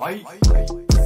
Bye. Bye.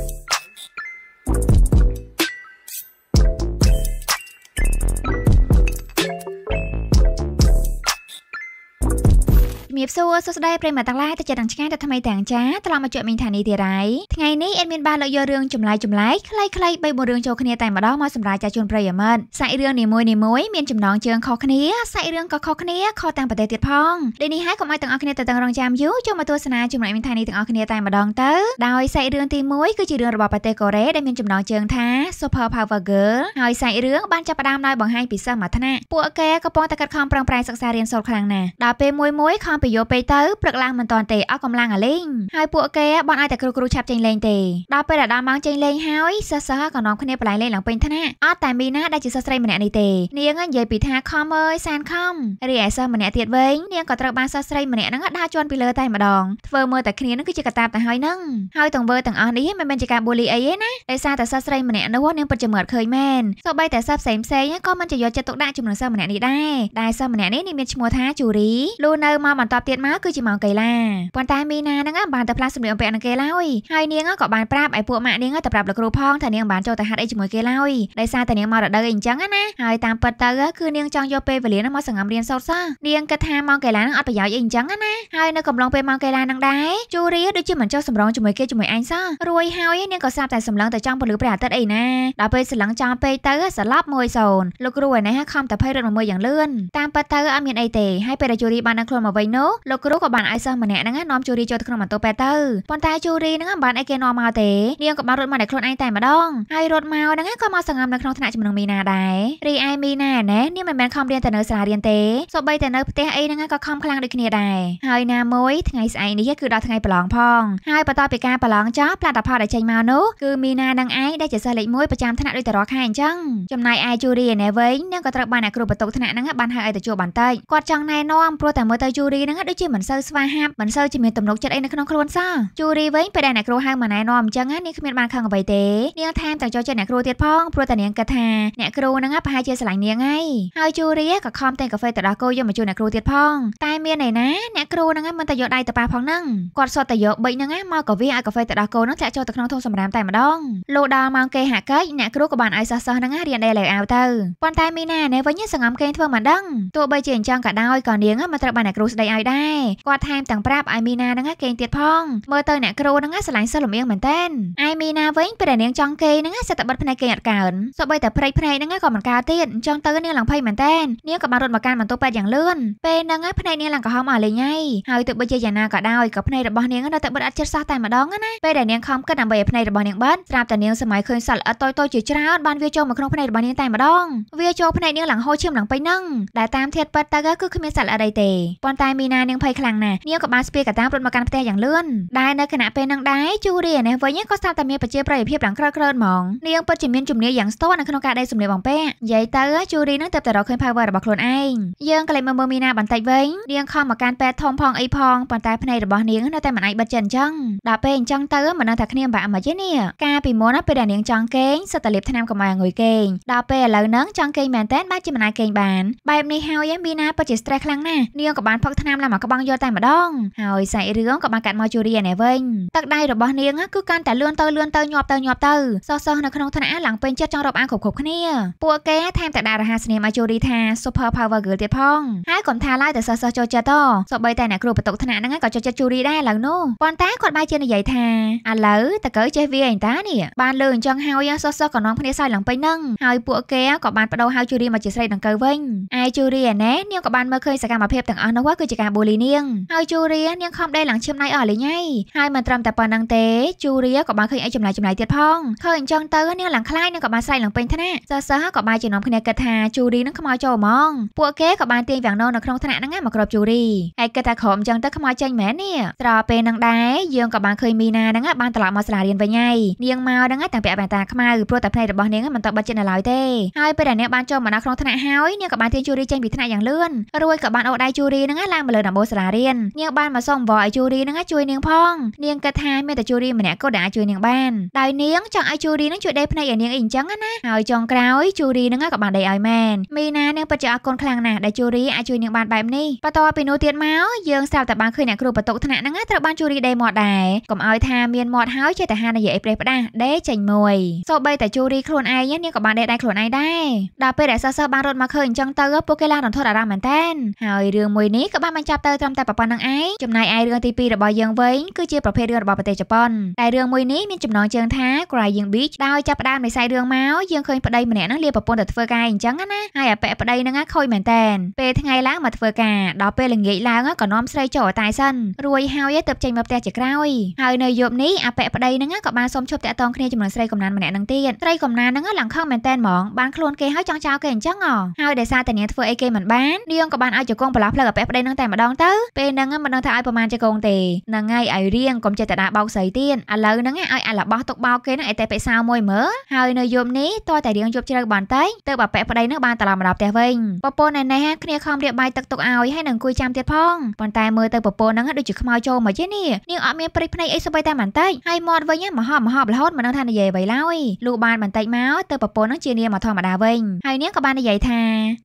ជំរាបសួរសួស្តីប្រិយមិត្តទាំងឡាយទៅចិត្តទាំងឆ្ងាយទៅថ្មីទាំងចាត្រឡប់មកជួបមីងថានីទៀតហើយថ្ងៃនេះអេនមានបានលើកយករឿងចម្លែកចម្លែកខ្លីៗបីបួនរឿងចូលគ្នាតែម្ដងមកសម្រាប់ចាជូនប្រិយមិត្តសាច់រឿងនីមួយនីមួយមានចំណងជើងខុសគ្នាសាច់រឿងក៏ខុសគ្នាខុសទាំងប្រទេសទៀតផងដូចនេះហើយកុំឲ្យទាំងអស់គ្នាទៅទាំងរងចាំយូរចូលមកទស្សនាចម្លែកមីងថានីទាំងអស់គ្នាតែម្ដងទៅដោយសាច់រឿងទី1គឺជារឿងរបស់ប្រទេសកូរ៉េដែលមានចំណងជើងថា Super Power Girl ហើយសាច់រឿងបានចាប់ផ្ដើមដោយបង្ហាញពីសិស្សមួយថ្នាក់ពួកគេក៏ប៉ុន្តែកាត់ខំប្រឹងប្រែងសិក្សារៀនសូត្រខ្លាំងណាស់ដល់ពេលមួយមួយខំពីយប់ពេកទៅព្រឹកឡើងមិនទាន់ទេអស់កម្លាំងអាលីងហើយពួកគេបងអាចតែគ្រូគ្រូឆាប់ចេញលេងទេដល់ពេលដល់ម៉ោងចេញលេងហើយសិស្សសិស្សក៏នាំគ្នាប្រឡែងលេងឡើងពេញថ្នាក់អត់តែមីណាដែលជាសិស្សស្រីម្នាក់នេះទេនាងនិយាយពីថាខំអើយសានខំរីឯសិស្សម្នាក់ទៀតវិញនាងក៏ត្រូវបានសិស្សស្រីម្នាក់ហ្នឹងដាក់ជន់ពីលើតែម្ដងធ្វើមើលតែគ្នានឹងគឺជាកតាបតែហើយនឹងហើយទាំងវើទាំងអស់នេះមិនមែនជាការបូលីអីទេណាដោយសារតែសិស្សស្រីម្នាក់នោះនាងពិតជាមើលឃើញមែនសូម្បីតែសិស្សផ្សេងផ្សេងក៏មិនជាយកចិត្តទុកដាក់ជាមួយនឹងសិស្សម្នាក់នេះដែរដែលសិស្សម្នាក់នេះនាងមានឈ្មោះថាជូរីលូនៅមកបន្តតទៀតមកគឺជាម៉ោងកីឡាប៉ុន្តែមីណាហ្នឹងបានតែផ្លាស់សម្លៀកបំពាក់នឹងគេឡើយហើយនាងក៏បានប្រាប់ឲ្យពួកម៉ាក់នាងទៅប្រាប់លោកគ្រូផងថានាងបានចូលទៅហាត់អីជាមួយគេឡើយដោយសារតែនាងមករដូវអីអញ្ចឹងណាហើយតាមពិតទៅគឺនាងចង់យកពេលវេលាហ្នឹងមកសង្ងំរៀនសូត្រសោះនាងគិតថាម៉ោងកីឡាហ្នឹងអត់ប្រយោជន៍អីអញ្ចឹងណាហើយនៅកំឡុងពេលម៉ោងកីឡាហ្នឹងដែរជូរីដូចជាមិនចោះសម្រងជាមួយគេជាមួយឯងសោះរួយហើយនាងក៏ស្រាប់តែសម្លឹងទៅចង់ពលឺព្រះអាទិត្យអីណាដល់ពេលសម្លឹងចង់ពេកទៅសន្លប់1-0លោកគ្រូឯនេះខំតែភ័យរត់មកមើលយ៉ាងលឿនតាមពិតទៅអត់មានអីទេហើយពេលដែលជូរីបានដល់ខ្លួនមកវិញនោះនោះលោកគ្រូក៏បានឲ្យសិស្សម្នាក់ហ្នឹងនាំជូរីចូលទៅក្នុងបន្ទប់ពេទ្យទៅប៉ុន្តែជូរីហ្នឹងបានអីគេនាំមកទេនាងក៏បានរត់មកតែខ្លួនឯងតែម្ដងហើយរត់មកហ្នឹងក៏មកសង្ងំនៅក្នុងថ្នាក់ជំនងមីណាដែររីឯមីណាណែនាងមិនមែនខំរៀនតែនៅសាលារៀនទេសូម្បីតែនៅផ្ទះអីហ្នឹងក៏ខំខ្លាំងដូចគ្នាដែរហើយណាមួយថ្ងៃស្អែកនេះគឺដល់ថ្ងៃប្រឡងផងហើយបន្ទាប់ពីការប្រឡងចប់ផលិតផលដែលចេញមកនោះគឺមីណានឹងឯងដែលជាសិស្សលេខ1ប្រចាំថ្នាក់ដូចតែរាល់ខែអញ្ចឹងចំណែកឯជូរីណែវិញនាងក៏ត្រូវបានអ្នកគ្រូបន្ទុកថ្នាក់ហ្នឹងបានហៅឲ្យទៅជួបបន្តិចគាត់ចង់ណែនាំព្រោះតែមើលទៅជូរីហ្នឹងហ្នឹងដូចជាមិនសូវស្វាហាប់មិនសូវជាមានទំនុកចិត្តអីនៅក្នុងខ្លួនសោះជូរីវិញពេលដែលអ្នកគ្រូហៅមកណែនាំអញ្ចឹងនាងគ្មានបានខឹងអ្វីទេនាងថែមទាំងចូលចិត្តអ្នកគ្រូទៀតផង ព្រោះតែនាងគិតថាអ្នកគ្រូហ្នឹងប្រហែលជាស្រឡាញ់នាងហើយហើយជូរីក៏ខំតែកាហ្វេទៅដល់គោយកមកជូនអ្នកគ្រូទៀតផងតែមានន័យណាអ្នកគ្រូហ្នឹងមិនតែយកដៃទៅប៉ះផងហ្នឹងគាត់សុទ្ធតែយកប៊ិចហ្នឹងមកក៏វាឲ្យកាហ្វេទៅដល់គោហ្នឹងធ្លាក់ចូលទៅក្នុងធុងសំរាមតែម្ដងលុះដល់ម៉ោងគេហាកិច្ចអ្នកគ្រូក៏បានឲ្យសិស្សសិស្សហ្នឹងរៀនដេរលែអាវទៅប៉ុន្តែមីណាណែវិញសង្ងំគេធ្វើមិនដឹងទោះបីជាអញ្ចឹងក៏ដោយក៏នាងមិនត្រូវបានអ្នកគ្រូស្ដីឲ្យដែរគាត់ថែមទាំងប្រាប់អាយមីណាហ្នឹងគេងទៀតផងមើលទៅអ្នកគ្រូហ្នឹងស្រឡាញ់សិស្សល្មៀងមែនតើអាយមីណាវិញព្រះនាងចង់គេងហ្នឹងសិតតែបិទភ្នែកគេងអត់កើនសូម្បីតែព្រៃភ្នែកហ្នឹងក៏មិនកើទៀតអញ្ចឹងទៅនាងឡើងភ័យមែនតើនាងក៏បានរត់មកកាន់បន្ទប់ពេទ្យយ៉ាងលឿនពេលហ្នឹងភ្នែកនាងឡើងក្រហមអស់លេងហើយហើយទោះបីជាយ៉ាងណាក៏ដោយក៏ភ្នែករបស់នាងនៅតែបិទអត់ជិតសោះតែម្ដងណាពេលដែលនាងខំគិតដើម្បីឲ្យភ្នែករបស់នាងបិទស្រាប់តែនាងសម័យឃើញសត្វល្អិតតូចតូចជាច្រើនបានវាចូលមកក្នុងភ្នែករបស់នាងតែម្ដងវាចូលភ្នែកនាងឡើងហូរឈាមឡើងពេញហ្នឹងដែលតាមធាតពិតទៅគឺគ្មានសត្វល្អិតអីទេប៉ុន្តែមីមីណានាងភ័យខ្លាំងណាស់នាងក៏បានស្ពាយកតាំងរត់មកកាន់ផ្ទះយ៉ាងលឿនដែលនៅខណៈពេលនឹងដែរជូរីនេះវិញក៏ស្រាប់តែមានប្រជាប្រិយភាពឡើងក្រកើនហ្មងនាងពិតជាមានជំនាញយ៉ាងស្ទរនៅក្នុងការដេកសម្លៀកបំពាក់និយាយទៅជូរីនឹងទៅតែរកឃើញ power របស់ខ្លួនឯងយើងក៏លេចមើលមើលមីណាបន្តិចវិញនាងខំមកកាន់ពេទ្យធំផងអីផងប៉ុន្តែភ្នែករបស់នាងនៅតែមិនអាចបិទចិត្តអញ្ចឹងដល់ពេលអញ្ចឹងទៅមិនដឹងថាគ្នាបាក់មកទេនេះកាលពីមុនពេលដែលនាងចង់គេងសិតតែលេបថ្នាំកម្លាំងអង្គុយគេងដល់ពេលឥឡូវហ្នឹងចង់គេងមែនតើបានជាមិនអាចគេងបានបែបនេះហើយមីណាពិតជា stress ខ្លាំងណាស់នាងក៏បានផឹកថ្នាំមឡើងមកក្បង់យកតែម្ដងហើយសាច់រឿងក៏បានកាត់មកជូរីណែវិញទឹកដៃរបស់នាងគឺកាន់តែលឿនទៅលឿនទៅញាប់ទៅញាប់ទៅសោះសោះនៅក្នុងថ្នាក់ឡើងពេញចិត្តចង់រាប់អានគ្រប់គ្រប់គ្នាពួកគេថែមតែដាក់រហស្សនាមឲ្យជូរីថា Super Power Girl ទៀតផងហើយកុំថាឡើយតែសោះសោះចូលចិត្តតសូម្បីតែអ្នកគ្រូបន្ទុកថ្នាក់ហ្នឹងក៏ចូលចិត្តជូរីដែរឡើងនោះប៉ុន្តែគាត់បែរជានិយាយថាឥឡូវតើកើចេះវាអីតានេះបានលើអញ្ចឹងហើយសោះសោះក៏នាំគ្នាសើចឡើងពេញហ្នឹងហើយពួកគេក៏បានបដូរហៅជូរីមកជាស្រីដង្កូវវិញឯជូរីឯណែនាងក៏បានមើលឃើញសកម្មភាពទាំងអស់នោះគឺជាការការបូលីនាងហើយជូរៀនាងខំដេកឡើងឈាមណៃអស់លេងហើយហើយមិនត្រឹមតែប៉ុណ្្នឹងទេជូរៀក៏បានឃើញអីចំណាយចំណាយទៀតផងឃើញអញ្ចឹងទៅនាងឡើងខ្លាចនាងក៏បានស្រែកឡើងពេញថ្នាក់សិស្សសិស្សក៏បានជានាំគ្នាគិតថាជូរីនឹងខ្មោចចូលហ្មងពួកគេក៏បានទាញវាំងណូនៅក្នុងថ្នាក់ហ្នឹងមកគ្របជូរីហើយគិតថាក្រមអញ្ចឹងទៅខ្មោចចេញមែននេះត្រោពេលនឹងដែរយើងក៏បានឃើញមីណាហ្នឹងបានត្រឡប់មកសាលារៀនវិញហើយនាងមកហ្នឹងតែពាក់បែនតាខ្មៅព្រោះតែភ្នែករបស់នាងមិនតបបិទចិត្តនៅឡើយទេហើយពេលដែលនាងបានចូលមកដល់ក្នុងថ្នាក់ហើយនាងក៏បានទាញជូរីចេញពីថ្នាក់យ៉ាងលឿនរួចក៏បានអូដៃជូរីហ្នឹងឡើងមកលើដំបូលសាលារៀននាងបានមកសុំអង្វរឲ្យជូរីនឹងជួយនាងផងនាងគិតថាមានតែជូរីម្នាក់គត់ដែលអាចជួយនាងបានដោយនាងចង់ឲ្យជូរីនឹងជួយដេកភ្នែកឲ្យនាងអីអញ្ចឹងណាហើយចុងក្រោយជូរីនឹងក៏បានដេកឲ្យមែនមីណានាងពិតជាអរគុណខ្លាំងណាស់ដែលជូរីអាចជួយនាងបានបែបនេះបន្តពីនោះទៀតមកយើងស្រាប់តែបានឃើញអ្នកគ្រូបន្ទុកថ្នាក់ហ្នឹងត្រូវបានជូរីដេកមាត់ដែរកុំឲ្យថាមានមាត់ហើយចេះតែហានិយាយអីប្រេះផ្ដាស់ដេកចេញមួយសូម្បីតែជូរីខ្លួនឯងនាងក៏បានដេកដែរខ្លួនឯងដែរដល់ពេលដែលសិស្សៗបានរត់មកឃើញអញ្ចឹងទៅពួកគេឡើងរន្ធត់អារម្មណ៍មែនតើហើយរឿងមួយនេះក៏បានចាប់ទៅត្រឹមតែប្រព័ន្ធនឹងឯងចំណាយឯរឿងទី2របស់យើងវិញគឺជាប្រភេទរឿងរបស់ប្រទេសជប៉ុនតែរឿងមួយនេះមានចំណងជើងថា Crying Beach ដោយចាប់ផ្ដើមនៃសាយរឿងមកយើងឃើញប្តីម្នាក់នឹងលាប្រពន្ធទៅធ្វើការអញ្ចឹងណាហើយអាប៉ែប្តីនឹងខូចមែនតែនពេលថ្ងៃឡើងមកធ្វើការដល់ពេលល្ងាចឡើងក៏នាំស្រីចូលតែសិនរួចហើយទៅចេញមកផ្ទះជាក្រោយហើយនៅយប់នេះអាប៉ែប្តីនឹងក៏បានសុំឈប់តាក់ទងគ្នាជាមួយស្រីកំណានម្នាក់នឹងទៀតស្រីកំណាននឹងឡើងខឹងមែនតែនហ្មងបានខ្លួនគេហើយចង់ចោលគេអញ្ចឹងហ៎ហើយដោយសារតែនាងធ្វើអីគេមិនបាននាងក៏បានឲ្យជង្គង់ប្រឡោះផ្លឹកអាប៉ែប្តីនឹងតែម្ដងទៅពេលហ្នឹងមិនដឹងថាឲ្យប្រមាណជាកូនទេហ្នឹងហើយឲ្យរៀងកុំចេះតែដាក់បោកស្រីទៀតឥឡូវហ្នឹងឲ្យអារបស់ទុកបោកគេហ្នឹងឲ្យតែបិសាមួយមើលហើយនៅយប់នេះតើតែរៀងយប់ជ្រៅបន្តិចទៅបាប៉ែប្តីនឹងបានត្រឡប់មកដល់ផ្ទះវិញប្រពន្ធណែនេះគ្នាខំរៀបបាយទឹកទុកឲ្យហើយនឹងអង្គុយចាំទៀតផងប៉ុន្តែមើលទៅប្រពន្ធហ្នឹងដូចជាខ្មោចចូលមកទេនេះនាងអត់មានព្រិចភ្នែកអីសម្បីតែបន្តិចហើយមាត់វិញមហោមហោរហូតមិនដឹងថានិយាយអ្វីឡើយលូបានបន្តិចមកទៅប្រពន្ធហ្នឹងជានាងមកធម្មតាវិញហើយនាងក៏បាននិយាយថា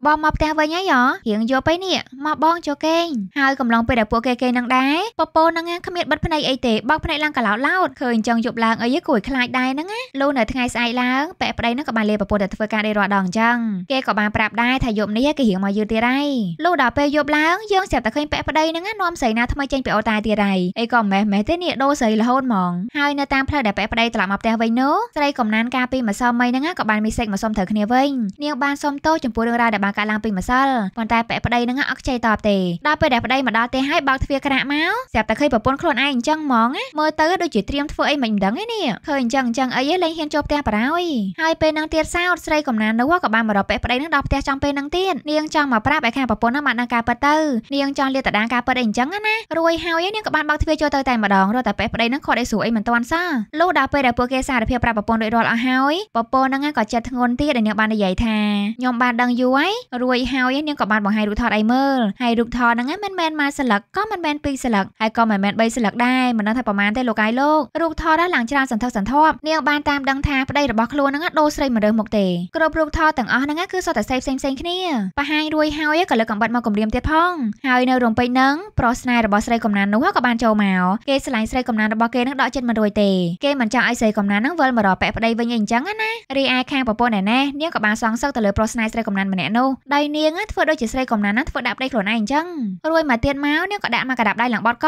បងមកផ្ទះវិញហើយហ៎រៀងយប់ពេលនេះមកបងចូលគេងហើយកំឡុងពេលដែលពួកគេគេនឹងដែរពពូនឹងគ្មានបិទភ្នែកអីទេបោកភ្នែកឡើងកឡោតឡោតឃើញចង់យប់ឡើងអីគួរខ្លាចដែរហ្នឹងណាលុះនៅថ្ងៃស្អែកឡើងប៉ែប្តីនឹងក៏បានលេប្រពន្ធតែធ្វើការដេករាល់ដងអញ្ចឹងគេក៏បានប្រាប់ដែរថាយប់នេះគេរៀងមកយឺតទៀតហើយលុះដល់ពេលយប់ឡើងយើងស្រាប់តែឃើញប៉ែប្តីហ្នឹងនាំស្រីណាថ្មីចេញពីអូតាទៀតហើយអីក៏ម៉េះម៉េះទេនេះដូរស្រីរហូតហ្មងហើយនៅតាមផ្លូវដែលប៉ែប្តីត្រឡប់មកផ្ទះវិញនោះស្រីកំណានការពីម្សិលមិញហ្នឹងក៏បានមីសេកមកសុំត្រូវគ្នាវិញនាងបានសុំទោសចំពោះរឿងរ៉ាវដែលបានកើតឡើងពីម្សិលប៉ុន្តែប៉ែប្តីហ្នឹងអត់ខ្ចីតបទេដល់ពេលពេលដែលប្តីមកដល់ទេហើយបើកទ្វារក្រាក់មកស្រាប់តែឃើញប្រពន្ធខ្លួនឯងអញ្ចឹងហ្មងណាមើលទៅដូចជាត្រៀមធ្វើអីមិនដឹងឯនេះឃើញអញ្ចឹងអញ្ចឹងអីលេងហ៊ានចូលផ្ទះបារោយហើយពេលនឹងទៀតសោតស្រីកំណាននោះក៏បានមករកពេកប្តីនឹងដល់ផ្ទះចំពេលនឹងទៀតនាងចង់មកប្រាប់ឯខាងប្រពន្ធហ្នឹងមកដល់ការពិតទៅនាងចង់លាតដាការពិតអីអញ្ចឹងណារួយហើយនាងក៏បានបើកទ្វារចូលទៅតែម្ដងរត់តែពេកប្តីនឹងខត់អីស្រួលអីមិនទាន់សោះលុះដល់ពេលដែលពួកគេសារភាពប្រាប់ប្រពន្ធរួចរាល់អស់ហើយប្រពន្ធហ្នឹងក៏ចិត្តធ្ងន់ទៀតដែលនាងបាននិយាយថាខ្ញុំបានដឹងយូរហើយរួយហើយនាងក៏បានបង្ហាញរូបថតអីមើលហើយរូបថតហ្នឹងហ្នឹងមិនមែនមួយស្លឹកក៏មិនមែនពីរស្លឹកហើយក៏មិនមែនបីស្លឹកដែរមិនដឹងថាប្រមាណទេលោកកាយលោករូបថតឡើងច្រើនសន្ធឹកសន្ធាប់នាងបានតាមដឹងថាប្តីរបស់ខ្លួនហ្នឹងដូរស្រីមិនរើសមកទេគ្រប់រូបថតទាំងអស់ហ្នឹងគឺសុទ្ធតែផ្សេងផ្សេងគ្នាបរហាញរួយហើយក៏លើកកំបិតមកគម្រាមទៀតផង ហើយនៅរំពេចហ្នឹងប្រុសស្នេហ៍របស់ស្រីកំណាននោះក៏បានចូលមកគេឆ្លាញ់ស្រីកំណានរបស់គេហ្នឹងដកចិត្តមិនរួយទេគេមិនចង់ឲ្យស្រីកំណានហ្នឹងវិលមករកពាក់ប្តីវិញអីអញ្ចឹងណារីឯខាងប្រពន្ធឯណេះនាងក៏បានសងសឹកទៅលើប្រុសស្នេហ៍ស្រីកំណានម្នាក់នោះដៃនាងធ្វើដូចជាស្រីកំណានហ្នឹងធ្វើដាក់ប្តីខ្លួនឯងអញ្ចឹងរួចមកទៀតមកនាងក៏ដាក់មកកដាប់ដៃឡើងបតក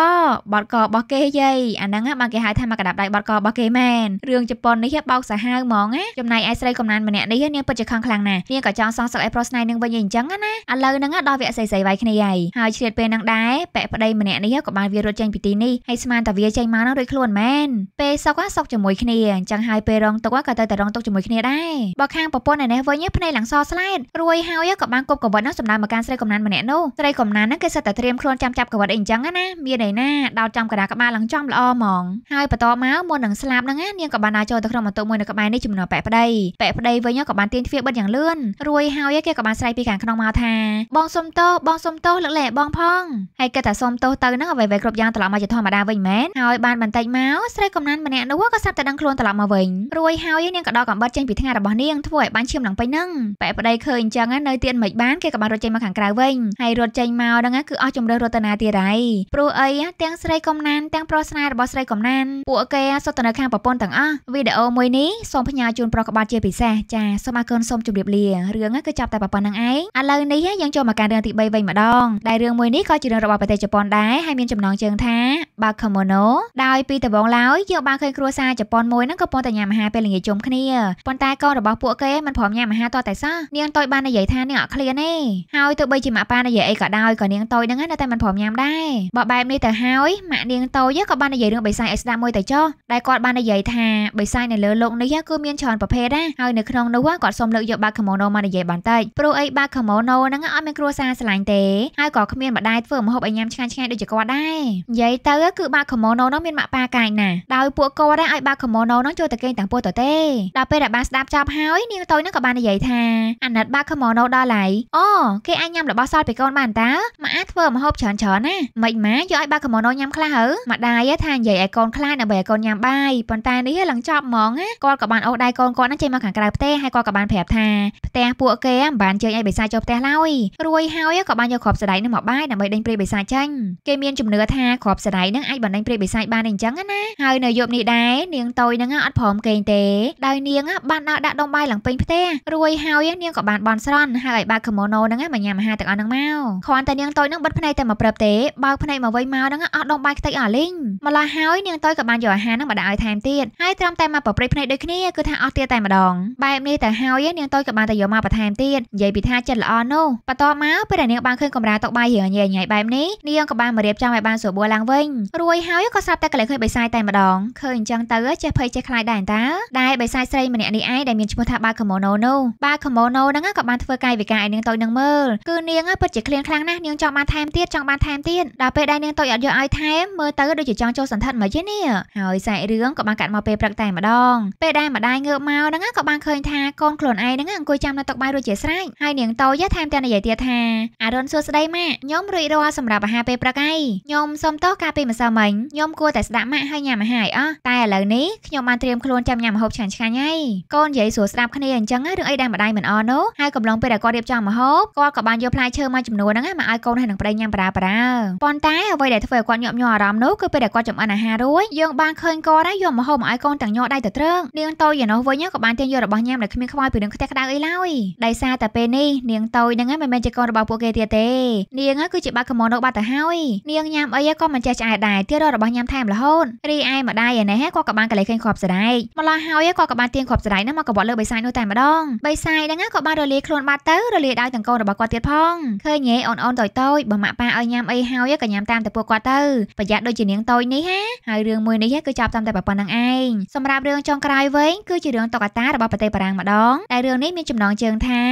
បតករបស់គេយាយអាហ្នឹងមកគេហៅថាមកកដាប់ដៃបតករបស់គេមែនរឿងជប៉ុននេះបោកសាហាវហ្មងណាចំណែកឯស្រីកំណានម្នាក់នេះនាងពិតជាខឹងខ្លាំងណាស់នាងក៏ចង់សងសឹកឯប្រុសស្នេហ៍នឹងវិញអញ្ចឹងណាឥឡូវហ្នឹងដល់វគ្គស្រីស្រីវាយគ្នាយាយហើយឆ្លៀតពេលហ្នឹងដែរពាក់ប្តីម្នាក់នេះក៏បានវារត់ចេញពីទីនេះហើយស្មានតែវាចេញមកហ្នឹងរួចខ្លួនមែនពេលសុកសុកជាមួយគ្នាអញ្ចឹងហើយពេលរងទុកក៏ទៅតែរងទុកជាមួយគ្នាដែរបើខាងប្រពន្ធឯនេះវិញភ្នែកឡើងសស្លែតរួយហើយក៏បានគប់កវិតហ្នឹងសម្ដៅមកកាន់ស្រីកំណានម្នាក់នោះស្រីកំណានហ្នឹងគេសិតតែត្រៀមខ្លួនចាំចាប់កវិតអីអញ្ចឹងណាមានអីណាដោតចំកណ្ដាលក្បាលឡើងចំល្អហ្មងហើយបន្តមកមុននឹងស្លាប់ហ្នឹងណានាងក៏បានដើរចូលទៅក្នុងបន្ទប់មួយនៅក្បែរនេះជំនួសប៉ែប្ដីប៉ែប្ដីវិញក៏បានទាញទ្វារបិទយ៉ាងលឿនរួយហើយគេក៏បានស្រែកពីខាងក្នុងមកថាបងសុំទោសបងសុំទោសលោកលែបងផងហើយគេថាសុំទោសទៅហ្នឹងអ្វីៗគ្រប់យ៉ាងត្រឡប់មកជាធម្មតាវិញមែនហើយបានបន្តិចមកស្រីកំណានម្នាក់នោះក៏សាប់តែដឹងខ្លួនត្រឡប់មកវិញរួយហើយនាងក៏ដកកំបិតចេញពីថ្ងាសរបស់នាងធ្វើឲ្យបានឈាមឡើងពេញហ្នឹងប៉ែប្ដីឃើញអញ្ចឹងនៅទៀតមិនបានគេក៏បានរត់ចេញមកខាងក្រៅវិញហើយរត់ចេញមកហ្នឹងគឺអស់ជំរឿនរតនាទៀតហើយព្រោះអីទាំងស្រីកំណានទាំងប្រុសស្នេហ៍របស់ស្រីកំណានពួកគេសុទ្ធតែនៅខាងប្រពន្ធទាំងអស់វីដេអូមួយនេះសូមផ្ញើជូនប្រុសក្បត់ជាពិសេសចាសូមអរគុណសូមជម្រាបលារឿងគឺចាប់តែប៉ុណ្្នឹងឯងឥឡូវនេះយើងចូលមកការរឿងទី3វិញម្ដងដែលរឿងមួយនេះក៏ជារឿងរបស់ប្រទេសជប៉ុនដែរហើយមានចំណងជើងថា Bakemono ដោយពីដំបូងឡើយយើងបានឃើញគ្រួសារជប៉ុនមួយហ្នឹងកំពុងតែញ៉ាំអាហារពេលល្ងាចជុំគ្នាប៉ុន្តែកូនរបស់ពួកគេមិនព្រមញ៉ាំអាហារតតែសោះនាងតូចបាននិយាយថានាងអត់ឃ្លានទេហើយទោះបីជាម៉ាក់ប៉ានិយាយអីក៏ដោយក៏នាងតូចយហ្នឹងនៅតែមិនព្រមញ៉ាំដែរបើបែបនេះទៅហើយម៉ាក់នាងតូចក៏បាននិយាយរឿងបិសាចឲ្យស្ដាប់មួយទៅចុះដែលគាត់បាននិយាយថាបិសាចនៅលើលោកនេះគឺមានច្រើនប្រភេទដែរហើយនៅក្នុងនោះគាត់សូមលើកយកបាកាម៉ូណូមកនិយាយបន្តិចព្រោះអីបាកាម៉ូណូហ្នឹងអត់មានគ្រួសារស្រឡាញ់ទេហើយក៏គ្មានម្ដាយធ្វើម្ហូបឲ្យញ៉ាំឆ្ងាញ់ឆ្ងាញ់ដូចជាគាត់ដែរនិយាយទៅគឺបាកាម៉ូណូហ្នឹងមានម៉ាក់ប៉ាកាយណាស់ដោយពួកគាត់ដែរឲ្យបាកាម៉ូណូហ្នឹងចូលទៅគេងទាំងពោះទៅទេដល់ពេលដែលបានស្ដាប់ចប់ហើយនាងតូចហ្នឹងក៏បាននិយាយថាអាណិតបាកាម៉ូណូដល់ហើយអូគេអាចញ៉ាំរបស់សល់ពីកូនបានតើម៉ាក់អាចធ្វើម្ហូបច្រើនច្រើនណាមិនម៉ាយកឲ្យបាក់កម៉ូណូញ៉ាំខ្លះហើម្ដាយថានិយាយឲ្យកូនខ្លាចដើម្បីឲ្យកូនញ៉ាំបាយប៉ុន្តែនេះឡើងចប់ហ្មងណាគាត់ក៏បានអូសដៃកូនគាត់ហ្នឹងចេញមកខាងក្រៅផ្ទះហើយគាត់ក៏បានប្រាប់ថាផ្ទះពួកគេមិនបានជើញឲ្យបិសាចចូលផ្ទះឡើយរួយហើយក៏បានយកគ្រាប់សដៃនឹងមកបាយដើម្បីដេញព្រៃបិសាចចេញគេមានជំនឿថាគ្រាប់សដៃនឹងអាចបណ្ដេញព្រៃបិសាចបានអញ្ចឹងណាហើយនៅយប់នេះដែរនាងតូចនឹងអត់ព្រមគេងទេដោយនាងបានដើរដាក់ដុំបាយឡើងពេញផ្ទះរួយហើយនាងក៏បានបន់ស្រន់ហើយឲ្យបាកកម៉ូណូនឹងមកញ៉ាំអាហារទាំងអស់ហ្នឹងមកគ្រាន់តែនាងតូចនឹងបិទភ្នែកតែមកប្រាប់ទេបើកភ្នែកមកវិញមកហ្នឹងអស់ដងបាយខ្ទេចអស់លីងម្ល៉េះហើយនាងតូចក៏បានយកអាហារហ្នឹងមកដាក់ឲ្យថែមទៀតហើយត្រឹមតែមកប្រព្រឹត្តភ្នែកដូចគ្នាគឺថាអស់ទៀតតែម្ដងបែបនេះទៅហើយនាងតូចក៏បានតែយកមកបន្ថែមទៀតនិយាយពីថាចិត្តល្អនោះបន្ទាប់មកពេលដែលនាងបានឃើញកម្រាលតុបាយរៀងញ៉ៃញ៉ៃបែបនេះនាងក៏បានមករៀបចំឲ្យបានស្រួលបួឡើងវិញរួយហើយក៏សាប់តែកលែងឃើញបិសាយតែម្ដងឃើញអញ្ចឹងទៅចេះភ័យចេះខ្លាចដែរតាដែលបិសាយស្រីម្នាក់នេះឯងដែលមានឈ្មោះថាបាកាម៉ូណូនោះបាកាម៉ូណូហ្នឹងក៏បានធ្វើកាយវិការឲ្យនាងតូចនឹងមើលគឺនាងពិតជាឃ្លានខ្លាំងណាស់នាងចង់បានថែមទៀតចង់បានថែមទៀតដល់ពេលដៃនាងតូចអត់យកឲ្យថែមមើលទៅដូចជាចង់ចូលសន្ធិតមកយេនេះហើយសាច់រឿងក៏បានកាត់មកពេលព្រឹកតែម្ដងពេលដែលម្ដាយងើបមកហ្នឹងក៏បានឃើញថាកូនខ្លួនឯងហ្នឹងអង្គុយចាំនៅតុបាយរួចជាស្រេចហើយនាងតូចថែមទាំងនិយាយទៀតថាអរុនសួស្ដីម៉ាក់ខ្ញុំរួចរាល់សម្រាប់អាហារពេលព្រឹកហើយខ្ញុំសូមទោសការពីម្សិលមិញខ្ញុំគួរតែស្ដាប់ម៉ាក់ហើយញ៉ាំអាហារឲ្យអស់តែឥឡូវនេះខ្ញុំបានត្រៀមខ្លួនចាំញ៉ាំម្ហូបឆ្ងាញ់ឆ្ងាញ់ហើយកូននិយាយសួរស្ដាប់គ្នាអញ្ចឹងរឿងអីដែលម្ដាយមិនអរនោះហើយកំឡុងពេលដែលគាត់រៀបចំម្ហូបគាត់ក៏បានយកផ្លែឈើមួយចំនួនហ្នឹងមកឲ្យកូនហើយនឹងប្តីញ៉ាំបារាបារាប៉ុន្តែអ្វីដែលធ្វើឲ្យគាត់ញាប់ញ័រអារម្មណ៍នោះគឺពេលដែលគាត់ចំអិនអាហាររួចយើងបានឃើញគាត់ហើយយកម្ហូបមកឲ្យកូនទាំងញ័រដៃទៅត្រឹងនាងតូចឯនោះវិញក៏បានទាញយករបស់ញ៉ាំដែលគ្មានខ្វល់ពីនឹងខ្ទះក្តៅអីឡើយដោយសារតែពេលនេះនាងតូចហ្នឹងមិនមែនជាកូនរបស់ពួកគេទៀតទេនាងគឺជាបាក់កមោនោះបាត់ទៅហើយនាងញ៉ាំអីក៏មិនចេះឆ្អែតដែរទៀតរករបស់ញ៉ាំថែមរហូតរីឯម្ដាយឯនេះគាត់ក៏បានកលេសឃើញគ្រាប់សរាយម្លោះហើយគាត់ក៏បានទាញគ្រាប់សរាយហ្នឹងមកកបត់លើបិសាយនោះតែម្ដងបិសាយហ្នឹងក៏បានរលាយខ្លួនបាត់ទៅរលាយដៅទាំងកូនរបស់គាត់ទៀតផងឃើញហ៎អូនអូនតូចតូចចបើម៉ាក់ប៉ាឲ្យញ៉ាំអីហើយក៏ញ៉ាំតាមតែពួកគាត់ទៅប្រយ័ត្នដូចជានាងតូចនេះហាហើយរឿងមួយនេះគឺចប់តាមតែប៉ុណ្្នឹងឯងសម្រាប់រឿងចុងក្រោយវិញគឺជារឿងតុក្កតារបស់ប្រទេសបារាំងម្ដងដែលរឿងនេះមានចំណងជើងថា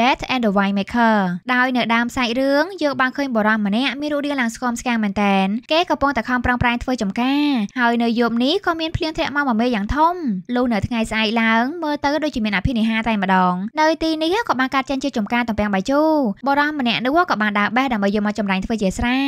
Death and the Winemaker ដោយនៅដើមសាច់រឿងយើងបានឃើញបរិមម្នាក់មានរូបរាងឡើងស្គមស្កាមែនតែនគេកំពុងតែខំប្រឹងប្រែងធ្វើចំការហើយនៅយប់នេះក៏មានភ្លៀងធ្លាក់មកមួយមេយ៉ាងធំលុះនៅថ្ងៃស្អែកឡើងមើលទៅដូចជាមានអភិនិហាតែម្ដងនៅទីនេះក៏បានកាត់ចែងជាចំការតំពាំងបាយជូបរិមម្នាក់នោះក៏បានដើរបេះដើម្បីយកមកចម្រាញ់ធ្វើជាស្រា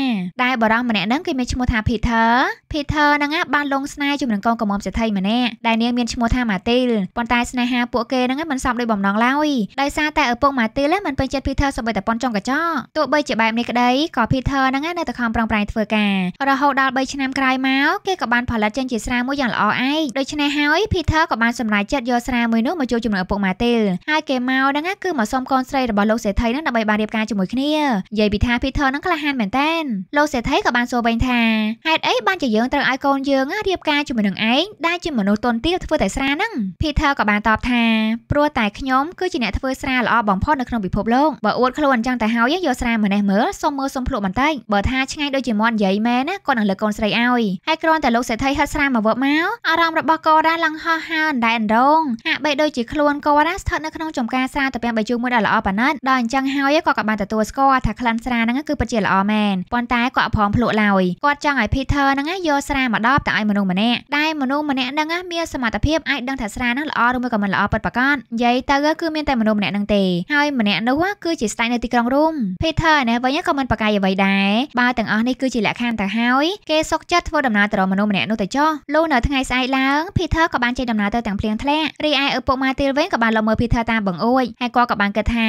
ដែលបរិះម្នាក់ហ្នឹងគេមានឈ្មោះថា Peter Peter ហ្នឹងបានលងស្នេហ៍ជាមួយនឹងកូនកមុំសេដ្ឋីម្នាក់ដែលនាងមានឈ្មោះថា Matil ប៉ុន្តែស្នេហាពួកគេហ្នឹងមិនសមដោយបំណងឡើយដោយសារតែឪពុក Matil មិនពេញចិត្ត Peter សូម្បីតែប៉ុនចុងកញ្ចក់ទោះបីជាបែបនេះក្តីក៏ Peter ហ្នឹងនៅតែខំប្រឹងប្រែងធ្វើការរហូតដល់3ឆ្នាំក្រោយមកគេក៏បានផលិតចេញជាស្រាមួយយ៉ាងល្អឯងដូច្នេះហើយ Peter ក៏បានសម្រេចចិត្តយកស្រាមួយនោះមកជួបជាមួយឪពុក Matil ហើយគេមកហ្នឹងគឺមកសុំកូនស្រីរបស់លោកសេដ្ឋីហ្នឹងដើម្បីបានរៀបការជាមួយគ្នានិយាយពីថា Peter Peter នឹងក្លាហានមែនតើលោកសេដ្ឋីក៏បានសួរវិញថាហេតុអីបានជាយើងត្រូវឲ្យកូនយើងរៀបការជាមួយនឹងឯងដែលជាមនុស្សទន់ទាវធ្វើតែស្រាហ្នឹង Peter ក៏បានតបថាព្រោះតែខ្ញុំគឺជាអ្នកធ្វើស្រាល្អបំផុតនៅក្នុងពិភពលោកបើអួតខ្លួនអញ្ចឹងតែហើយយកស្រាម្នេះមើលសុំមើលសុំភ្លក់បន្តិចបើថាឆ្ងាយដូចជាមាត់និយាយមែនណាគាត់នឹងលើកូនស្រីឲ្យហើយគ្រាន់តែលោកសេដ្ឋីហិតស្រាមកវឹកមកអារម្មណ៍របស់កូរ៉ាឡើងហោះហើរអណ្ដែតអណ្ដងហាក់បីដូចជាខ្លួនកូរ៉ាស្ថិតនៅក្នុងចំការស្រាតាពាំងបាយជូរមួយដ៏ល្អប៉ាណិតដល់អញ្ចឹងហើយគាត់ក៏បានទទួលស្គាល់ថាក្លិនស្រាហ្នឹងគឺពិតជាល្អមែនប៉ុន្តែគាត់ព្រមភ្លក់ឡើយគាត់ចង់ឲ្យ Peter ហ្នឹងយកស្រាមកដបទៅឲ្យមនុស្សម្នាក់ដែលមនុស្សម្នាក់ហ្នឹងមានសមត្ថភាពអាចដឹងថាស្រាហ្នឹងល្អឬមួយក៏មិនល្អពិតប្រាកដនិយាយទៅគឺមានតែមនុស្សម្នាក់ហ្នឹងទេហើយម្នាក់នោះគឺជាស្ដេចនៅទីក្រុងរូម Peter នេះវិញក៏មិនប្រកាយអ្វីដែរបើទាំងអស់នេះគឺជាលក្ខខណ្ឌទៅហើយគេសុកចិត្តធ្វើដំណើរទៅរកមនុស្សម្នាក់នោះទៅចុះលុះនៅថ្ងៃស្អែកឡើង Peter ក៏បានចេញដំណើរទៅទាំងភ្លៀងធ្លាក់រីឯឪពុក Matilda វិញក៏បានលមើ Peter តាមបង្អួចហើយគាត់ក៏បានគិតថា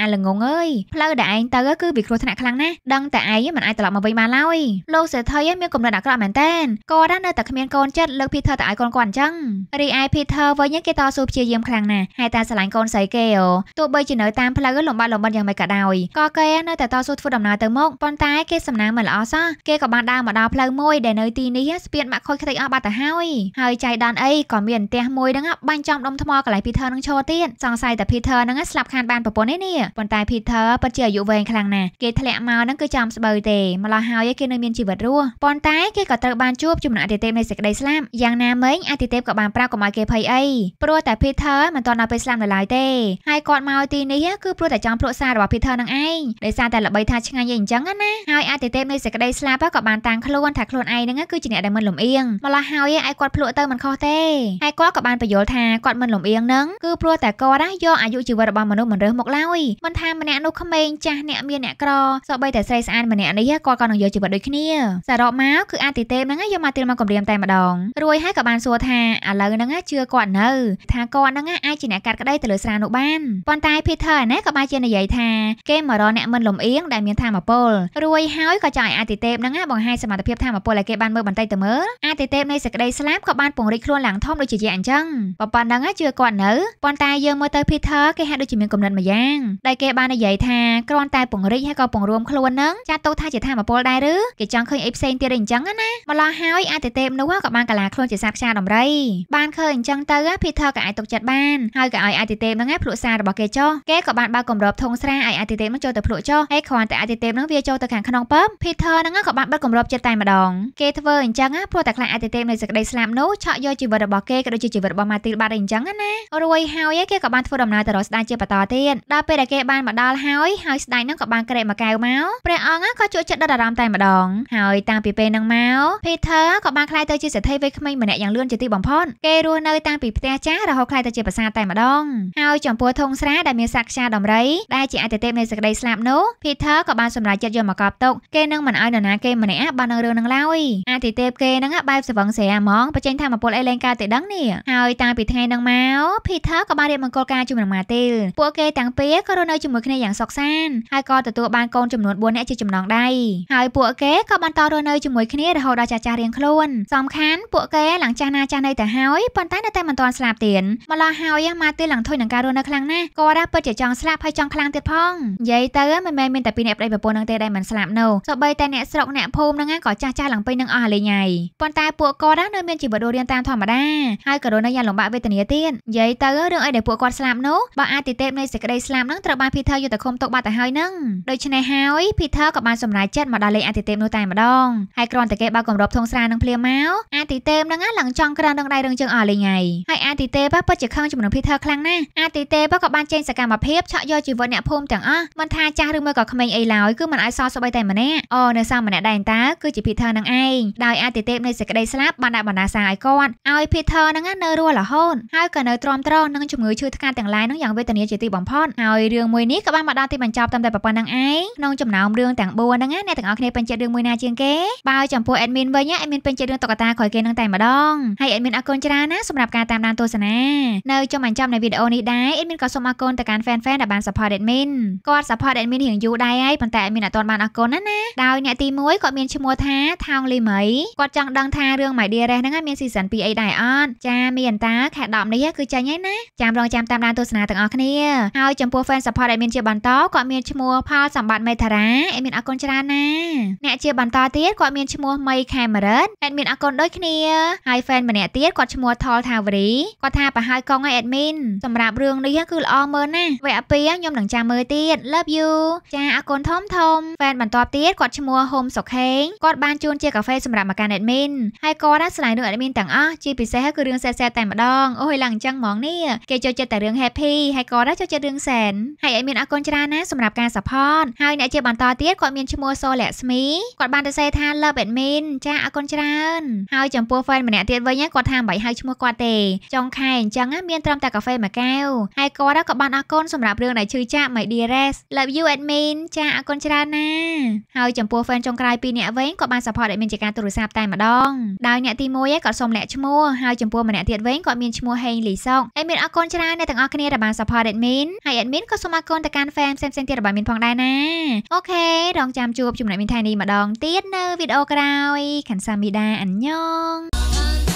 អាល្ងងអើយផ្លូវដែលឯងទៅគឺវាគ្រោះថ្នាក់ខ្លាំងណាស់ដឹងតែឯងមិនអាចត្រឡប់មកវិញបានឡើយលោកសេដ្ឋីមានគំនិតអាក្រក់មែនតើគាត់នៅតែគ្មានកូនចិត្តលើក Peter ទៅឲ្យកូនគាត់អញ្ចឹងរីឯ Peter វិញគេតស៊ូព្យាយាមខ្លាំងណាស់ហើយតែឆ្លាញ់កូនស្រីគេអូទោះបីជានៅតាមផ្លូវលំបាកលំបិនយ៉ាងម៉េចក៏ដោយក៏គេនៅតែតស៊ូធ្វើដំណើរទៅមុខប៉ុន្តែគេសំណាងមិនល្អសោះគេក៏បានដើរមកដល់ផ្លូវមួយដែលនៅទីនេះស្ពានបាក់ខូចខ្ទេចអស់បាត់ទៅហើយហើយចៃដន្យអីក៏មានផ្ទះមួយហ្នឹងបាញ់ចំដុំថ្មកន្លែង Peter នឹងឈរទៀតសង្ស័យតែ Peter ហ្នឹងស្លាប់ខានបានប្រពន្ធនេះនេះប៉ុន្តែ Peter ពិតជាអាយុវែងខ្លាំងណាស់គេធ្លាក់មកហ្នឹងគឺចំស្បូវទេម្ល៉េះហើយគេនៅមានជីវិតរស់ប៉ុន្តែគេក៏ត្រូវបានជួបជំនក់អតិទេពនៃសេចក្តីស្លាប់យ៉ាងណាមិញអតិទេពក៏បានប្រាប់កុំឲ្យគេភ័យអីព្រោះតែ Peter មិនទាន់ដល់ពេលស្លាប់នៅឡើយទេហើយគាត់មកទីនេះគឺព្រោះតែចង់ភ្លក់សាររបស់ Peter នឹងឯងដោយសារតែល្បីថាឆ្ងាញ់យីអញ្ចឹងណាហើយអតិទេពនៃសេចក្តីស្លាប់ក៏បានតាំងខ្លួនថាខ្លួនឯងហ្នឹងគឺជាអ្នកដែលមិនលំអៀងម្ល៉េះហើយឯគាត់ភ្លក់ទៅមិនខុសទេហើយគាត់ក៏បានបញ្យល់ថាគាត់មិនលំអៀងហ្នឹងគឺព្រោះតែគាត់យកអាយុជីវិតរបស់មនុស្សមិនរើសមុខឡើយមិនថាម្នាក់នោះក្មេងចាស់អ្នក មានអ្នកក្រសូម្បីតែស្រីស្អាតម្នាក់នេះគាត់ក៏នឹងយកជីវិតដូចគ្នាសរុបមកគឺអាទិទេពហ្នឹងយកមកទីមកគម្រាមតែម្ដងរួយហើយក៏បានសួរថាឥឡូវហ្នឹងជឿគាត់នៅថាគាត់ហ្នឹងអាចជាអ្នកកាត់ក្តីទៅលើស្រានោះបានប៉ុន្តែ Peter ណែក៏បានជានិយាយថាគេមករកអ្នកមិនលំអៀងដែលមានធមពល រួយហើយក៏ចង់ឲ្យអាទិទេពហ្នឹងបង្ហាញសមត្ថភាពធមពលឲ្យគេបានមើលបន្តិចទៅមើលអាទិទេពនៃសេចក្តីស្លាប់ក៏បានពង្រីកខ្លួនឡើងធំដូចជាយអញ្ចឹងប៉ុណ្ណឹងជឿគាត់នៅប៉ុន្តែយើងមើលទៅ Peter គេហាក់ដូចជាមានគំនិតមួយយ៉ាងដែលគេបាននិយាយថាគ្រាន់តែ ពង្រីកហើយក៏ពង្រួមខ្លួននឹងចាត់ទុកថាជាធម៌ពលដែរឬគេចង់ឃើញអីផ្សេងទៀតអីអញ្ចឹងណាម្ល៉េះហើយអាទិទេពនោះក៏បានកលាខ្លួនជាសត្វខ្យាដំរីបានឃើញអញ្ចឹងទៅភីធើក៏អាចទុកចិត្តបានហើយក៏ឲ្យអាទិទេពនឹងឯងភ្លក់សាររបស់គេចុះគេក៏បានបើកគម្របធុងស្រាឲ្យអាទិទេពនឹងចូលទៅភ្លក់ចុះហើយគ្រាន់តែអាទិទេពនឹងវាចូលទៅខាងក្នុងពើភីធើនឹងក៏បានបិទគម្របចិត្តតែម្ដងគេធ្វើអញ្ចឹងព្រោះតែខ្លាចអាទិទេពនៃសេចក្តីស្លាប់នោះឆក់យកជីវិតរបស់គេក៏ដូចជាជីវិតរបស់ម៉ាទីលបាត់អីអញ្ចឹងណារួយហើយគេក៏បានធ្វើដំណើរទៅរកស្ដាយជាបន្តទៀតដល់ពេលដែលគេគេបានមកដល់ហើយហើយស្ដេចនឹងក៏បានក្រេបមកកែវមកព្រះអង្គក៏ជក់ចិត្តដិតអារម្មណ៍តែម្ដងហើយតាំងពីពេលនឹងមក Peter ក៏បានក្លាយទៅជាសេដ្ឋីវ័យក្មេងម្នាក់យ៉ាងលឿនជាទីបំផុតគេរស់នៅតាំងពីផ្ទះចាស់រហូតក្លាយទៅជាប្រាសាទតែម្ដងហើយចំពោះធងស្រាដែលមានសាក់ខ្យាដំរីដែលជាអតិទេពនៃសេចក្តីស្លាប់នោះ Peter ក៏បានសម្រេចចិត្តយកមកកប់ទុកគេនឹងមិនឲ្យនរណាគេម្នាក់បាននឹងរឿងនឹងឡើយអតិទេពគេនឹងបែបសវឹងស្រាហ្មងបញ្ចេញថាមពលអីលេងកើតទៅដឹងនេះហើយតាំងពីថ្ងៃនឹងមក Peter ក៏បានរៀបមង្គលការជាមួយនឹងម៉ាទីលពួកគេទាំងពីរក៏រនៅជាមួយគ្នាយ៉ាងសុខសាន្តហើយក៏ទទួលបានកូនចំនួន4នាក់ជាចំណងដៃហើយពួកគេក៏បន្តរស់នៅជាមួយគ្នារហូតដល់ចាស់ចាស់រៀងខ្លួនសំខាន់ពួកគេឡើងចាស់ណាចាស់ណីទៅហើយប៉ុន្តែនៅតែមិនទាន់ស្លាប់ទៀតម្ល៉េះហើយម៉ាទីឡើងធុញនឹងការរស់នៅខ្លាំងណាស់ក៏រ៉ាពិតជាចង់ស្លាប់ហើយចង់ខ្លាំងទៀតផងនិយាយទៅមិនមែនមានតែពីអ្នកប្តីប្រពន្ធនឹងទេដែលមិនស្លាប់នោះសូម្បីតែអ្នកស្រុកអ្នកភូមិហ្នឹងក៏ចាស់ចាស់ឡើងពេញនឹងអស់លេងហើយប៉ុន្តែពួកគាត់នៅមានជីវិតរស់រានតាមធម្មតាហើយក៏រស់នៅយ៉ាងលំបាកវេទនាទៀតនិយាយទៅរឿងអីដែលពួកគាត់ស្លាប់នោះបើអាទិទេពនៃសេចក្តីស្លាប់ហ្នឹងត្រូវត្រូវបាន Peter យកទៅឃុំទុកបាត់ទៅហើយនឹងដូច្នេះហើយ Peter ក៏បានសម្រេចចិត្តមកដល់លេងអាទិទេពនោះតែម្ដងហើយគ្រាន់តែគេបើកគម្របធងស្រានឹងភ្លាមមកអាទិទេពនឹងឡើងចង់ក្រាននឹងដៃនឹងជើងអស់លេងហើយហើយអាទិទេពពិតជាខឹងចំនួន Peter ខ្លាំងណាស់អាទិទេពក៏បានចេញសកម្មភាពឆក់យកជីវិតអ្នកភូមិទាំងអស់មិនថាចាស់ឬមួយក៏ក្មេងអីឡើយគឺមិនឲ្យសល់សម្បីតែម្នាក់អូនៅសល់ម្នាក់ដែរតើគឺជា Peter នឹងឯងដោយអាទិទេពនៃសេចក្តីស្លាប់បានដាក់បណ្ដាសាឲ្យគាត់ឲ្យ Peter នឹងនៅរស់រហូតហើយក៏នៅទ្រាំទ្រនឹងជំងឺឈឺថ្កាទាំងឡាយនឹងយ៉ាងវេទនាជាទីបំផុតហើយរឿងមួយនេះក៏បានមកដល់ទីបញ្ចប់តាមតែប៉ុណ្្នឹងឯងក្នុងចំណោមរឿងទាំង4ហ្នឹងណាអ្នកទាំងអស់គ្នាពេញចិត្តរឿងមួយណាជាងគេបើចំពោះ admin វិញ admin ពេញចិត្តរឿងតុក្កតាក្រោយគេនឹងតែម្ដងហើយ admin អរគុណច្រើនណាសម្រាប់ការតាមដានទស្សនា នៅចុងបញ្ចប់នៃវីដេអូនេះដែរ admin ក៏សូមអរគុណទៅកាន់ fan fan ដែលបាន support admin គាត់ support admin រៀងយូរដែរហើយប៉ុន្តែ admin អត់ទាន់បានអរគុណណាណាដោយអ្នកទី1គាត់មានឈ្មោះថាថោងលីមីគាត់ចង់ដឹងថារឿង My Dear Rest ហ្នឹងមាន season 2អីដែរអត់ចាមានតាខែ10នេះគឺចាញ់ហើយណាចាំរងចាំតាមដានទស្សនាទាំងអស់គ្នាហើយចំពោះ fan សផលដែលមានជាបន្តគាត់មានឈ្មោះផលសម្បត្តិមេតារាអេមានអរគុណច្រើនណាអ្នកជាបន្តទៀតគាត់មានឈ្មោះមៃខេមរិតអេមានអរគុណដូចគ្នាហើយ fan ម្នាក់ទៀតគាត់ឈ្មោះថលថាវរីគាត់ថាប្រហែលកងឲ្យអេមីនសម្រាប់រឿងនេះគឺល្អមើលណាស់វគ្គពីខ្ញុំនឹងចាំមើលទៀត Love you ចាអរគុណធំធំ fan បន្តទៀតគាត់ឈ្មោះ Home សុខេងគាត់បានជូនជាកាហ្វេសម្រាប់មកកាន់អេមីនហើយគាត់ស្លាយនឹងអេមីនទាំងអស់ជាពិសេសគឺរឿងសែសែតែម្ដងអូយឡើងអញ្ចឹងហ្មងនេះគេចូលចិត្តតែរឿង happy ហើយគាត់ចូលចិត្តរឿងសែនហើយឲ្យមានអរគុណច្រើនណាស់សម្រាប់ការ support ហើយអ្នកជាបន្តទៀតគាត់មានឈ្មោះសូលក្ស្មីគាត់បានទៅសេថា love admin ចាអរគុណច្រើនហើយចំពោះ fan ម្នាក់ទៀតវិញគាត់ថាមិនបីហៅឈ្មោះគាត់ទេចុងខែអញ្ចឹងមានត្រឹមតែកាហ្វេមួយកែវហើយគាត់ក៏បានអរគុណសម្រាប់រឿងដែលឈឺចាក់ my dearest love you admin ចាអរគុណច្រើនណាហើយចំពោះ fan ចុងក្រោយពីរនាក់វិញគាត់បាន support ឲ្យមានជាការទូរស័ព្ទតែម្ដងដោយអ្នកទី1គាត់សូមលាក់ឈ្មោះហើយចំពោះម្នាក់ទៀតវិញគាត់មានឈ្មោះហេងលីសុកហើយមានអរគុណច្រើនអ្នកទាំងអស់គ្នាដែលបាន support admin ហើយ admin ក៏សូមអរគុណទៅកាន់ fan ផ្សេងៗទៀតរបស់មីនផងដែរណាអូខេរងចាំជួបជាមួយអ្នកមីនថៃនេះម្ដងទៀតនៅវីដេអូក្រោយខាន់សាមីដាអញ្ញង